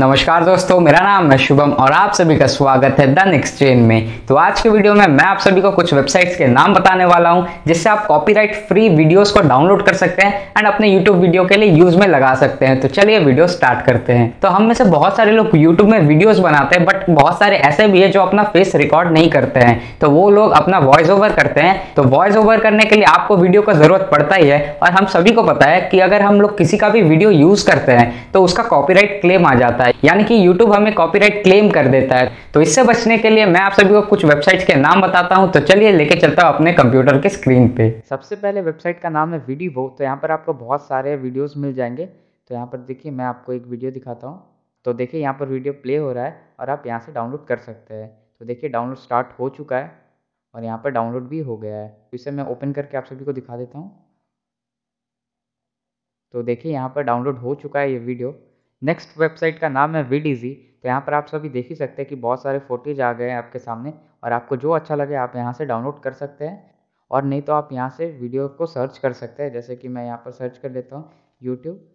नमस्कार दोस्तों मेरा नाम है शुभम और आप सभी का स्वागत है दन एक्सचेंज में तो आज के वीडियो में मैं आप सभी को कुछ वेबसाइट्स के नाम बताने वाला हूं जिससे आप कॉपीराइट फ्री वीडियोस को डाउनलोड कर सकते हैं एंड अपने यूट्यूब वीडियो के लिए यूज में लगा सकते हैं तो चलिए वीडियो स्टार्ट करते हैं तो हम में से बहुत सारे लोग यूट्यूब में वीडियोज बनाते हैं बट बहुत सारे ऐसे भी है जो अपना फेस रिकॉर्ड नहीं करते हैं तो वो लोग अपना वॉइस ओवर करते हैं तो वॉइस ओवर करने के लिए आपको वीडियो का जरूरत पड़ता ही है और हम सभी को पता है कि अगर हम लोग किसी का भी वीडियो यूज करते हैं तो उसका कॉपी क्लेम आ जाता है जाता है यानी कि यूट्यूब हमें कॉपीराइट क्लेम कर देता है तो इससे बचने के लिए मैं आप सभी को कुछ वेबसाइट्स के नाम बताता हूँ तो चलिए लेके चलता हूँ अपने कंप्यूटर के स्क्रीन पे सबसे पहले वेबसाइट का नाम है वीडियो तो यहाँ पर आपको बहुत सारे वीडियोज़ मिल जाएंगे तो यहाँ पर देखिए मैं आपको एक वीडियो दिखाता हूँ तो देखिए यहाँ पर वीडियो प्ले हो रहा है और आप यहाँ से डाउनलोड कर सकते हैं तो देखिए डाउनलोड स्टार्ट हो चुका है और यहाँ पर डाउनलोड भी हो गया है तो इसे मैं ओपन करके आप सभी को दिखा देता हूँ तो देखिए यहाँ पर डाउनलोड हो चुका है ये वीडियो नेक्स्ट वेबसाइट का नाम है विड इज़ी तो यहाँ पर आप सभी देख ही सकते हैं कि बहुत सारे फोटेज आ गए हैं आपके सामने और आपको जो अच्छा लगे आप यहाँ से डाउनलोड कर सकते हैं और नहीं तो आप यहाँ से वीडियो को सर्च कर सकते हैं जैसे कि मैं यहाँ पर सर्च कर लेता हूँ यूट्यूब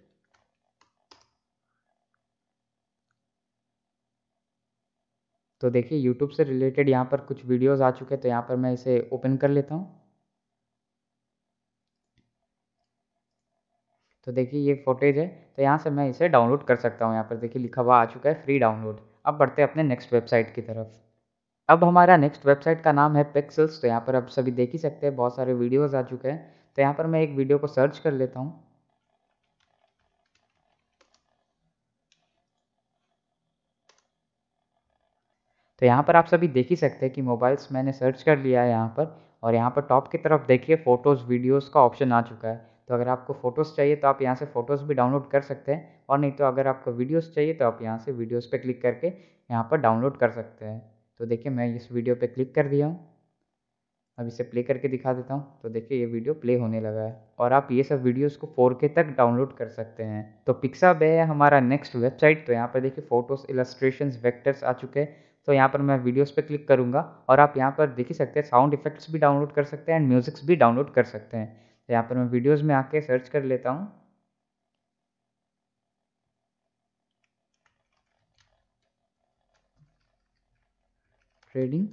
तो देखिए यूट्यूब से रिलेटेड यहाँ पर कुछ वीडियोज़ आ चुके हैं तो यहाँ पर मैं इसे ओपन कर लेता हूँ तो देखिए ये फोटेज है तो यहाँ से मैं इसे डाउनलोड कर सकता हूँ यहाँ पर देखिए लिखा हुआ आ चुका है फ्री डाउनलोड अब बढ़ते हैं अपने नेक्स्ट वेबसाइट की तरफ अब हमारा नेक्स्ट वेबसाइट का नाम है पिक्सल्स तो यहाँ पर आप सभी देख ही सकते हैं बहुत सारे वीडियोज़ आ चुके हैं तो यहाँ पर मैं एक वीडियो को सर्च कर लेता हूँ तो यहाँ पर आप सभी देख ही सकते हैं कि मोबाइल्स मैंने सर्च कर लिया है यहाँ पर और यहाँ पर टॉप की तरफ देखिए फ़ोटोज़ वीडियोज़ का ऑप्शन आ चुका है तो अगर आपको फ़ोटोज़ चाहिए तो आप यहाँ से फ़ोटोज़ भी डाउनलोड कर सकते हैं और नहीं तो अगर आपको वीडियोज़ चाहिए तो आप यहाँ से वीडियोज़ पर क्लिक करके यहाँ पर डाउनलोड कर सकते हैं तो देखिए मैं इस वीडियो पर क्लिक कर दिया हूँ अब इसे प्ले करके दिखा देता हूँ तो देखिए ये वीडियो प्ले होने लगा है और आप ये सब वीडियोस को 4K तक डाउनलोड कर सकते हैं तो पिक्सा बे है हमारा नेक्स्ट वेबसाइट तो यहाँ पर देखिए फ़ोटोज़ इलस्ट्रेशंस वेक्टर्स आ चुके हैं तो यहाँ पर मैं वीडियोस पे क्लिक करूँगा और आप यहाँ पर देख ही सकते हैं साउंड इफेक्ट्स भी डाउनलोड कर सकते हैं एंड म्यूज़िक्स भी डाउनलोड कर सकते हैं यहाँ पर मैं वीडियोस में आके सर्च कर लेता हूँ ट्रेडिंग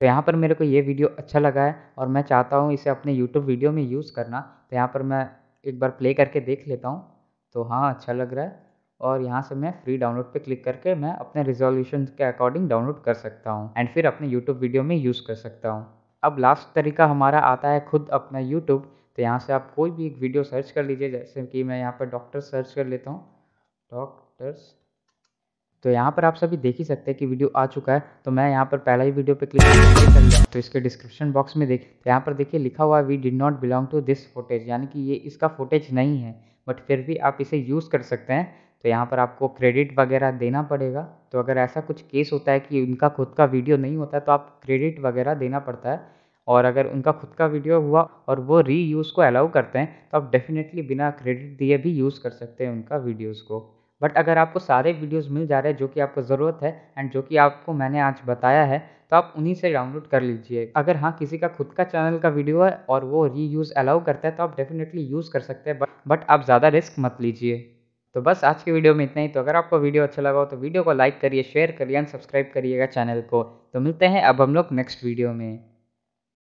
तो यहाँ पर मेरे को ये वीडियो अच्छा लगा है और मैं चाहता हूँ इसे अपने यूट्यूब वीडियो में यूज़ करना तो यहाँ पर मैं एक बार प्ले करके देख लेता हूँ तो हाँ अच्छा लग रहा है और यहाँ से मैं फ्री डाउनलोड पे क्लिक करके मैं अपने रिजोल्यूशन के अकॉर्डिंग डाउनलोड कर सकता हूँ एंड फिर अपने यूट्यूब वीडियो में यूज़ कर सकता हूँ अब लास्ट तरीका हमारा आता है खुद अपना यूट्यूब तो यहाँ से आप कोई भी एक वीडियो सर्च कर लीजिए जैसे कि मैं यहाँ पर डॉक्टर सर्च कर लेता हूँ डॉक्टर्स तो यहाँ पर आप सभी देख ही सकते हैं कि वीडियो आ चुका है तो मैं यहाँ पर पहला ही वीडियो पे क्लिक कर तो इसके डिस्क्रिप्शन बॉक्स में देख तो यहाँ पर देखिए लिखा हुआ है we did not belong to this footage यानी कि ये इसका फोटेज नहीं है बट फिर भी आप इसे यूज़ कर सकते हैं तो यहाँ पर आपको क्रेडिट वगैरह देना पड़ेगा तो अगर ऐसा कुछ केस होता है कि उनका खुद का वीडियो नहीं होता है तो आप क्रेडिट वगैरह देना पड़ता है और अगर उनका खुद का वीडियो हुआ और वो री यूज़ को अलाउ करते हैं तो आप डेफिनेटली बिना क्रेडिट दिए भी यूज़ कर सकते हैं उनका वीडियोज़ को बट अगर आपको सारे वीडियोज़ मिल जा रहे हैं जो कि आपको ज़रूरत है एंड जो कि आपको मैंने आज बताया है तो आप उन्हीं से डाउनलोड कर लीजिए अगर हाँ किसी का खुद का चैनल का वीडियो है और वो री यूज़ अलाउ करता है तो आप डेफिनेटली यूज़ कर सकते हैं बट बट आप ज़्यादा रिस्क मत लीजिए तो बस आज की वीडियो में इतना ही तो अगर आपको वीडियो अच्छा लगा हो तो वीडियो को लाइक करिए शेयर करिए एंड सब्सक्राइब करिएगा चैनल को तो मिलते हैं अब हम लोग नेक्स्ट वीडियो में